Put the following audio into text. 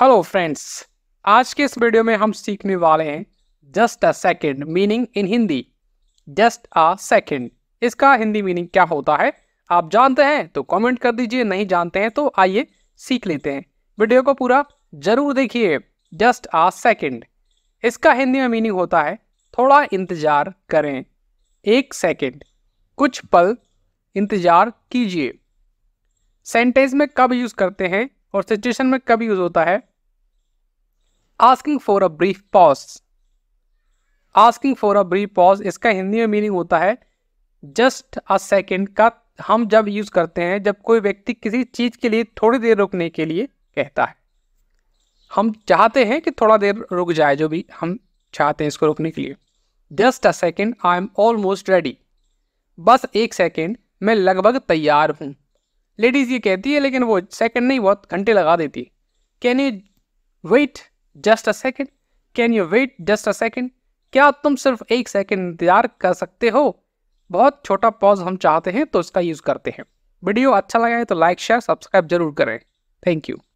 hello friends आज के इस वीडियो में हम सीखने वाले हैं just a second meaning in Hindi just a second इसका हिंदी मीनिंग क्या होता है आप जानते हैं तो कमेंट कर दीजिए नहीं जानते हैं तो आइए सीख लेते हैं वीडियो को पूरा जरूर देखिए जस्ट अ सेकेंड इसका हिंदी में मीनिंग होता है थोड़ा इंतज़ार करें एक सेकेंड कुछ पल इंतज़ार कीजिए सेंटेंस में कब यूज़ करते हैं और सिचुएशन में कब यूज होता है asking for a brief pause asking for a brief pause इसका हिंदी में मीनिंग होता है जस्ट अ सेकेंड का हम जब यूज़ करते हैं जब कोई व्यक्ति किसी चीज़ के लिए थोड़ी देर रुकने के लिए कहता है हम चाहते हैं कि थोड़ा देर रुक जाए जो भी हम चाहते हैं इसको रोकने के लिए just a second I am almost ready बस एक सेकेंड मैं लगभग तैयार हूँ लेडीज़ ये कहती है लेकिन वो सेकंड नहीं बहुत घंटे लगा देती है can you wait just a second can you wait just a second क्या तुम सिर्फ एक सेकंड इंतज़ार कर सकते हो बहुत छोटा पॉज हम चाहते हैं तो उसका यूज़ करते हैं वीडियो अच्छा लगा है तो लाइक शेयर सब्सक्राइब जरूर करें थैंक यू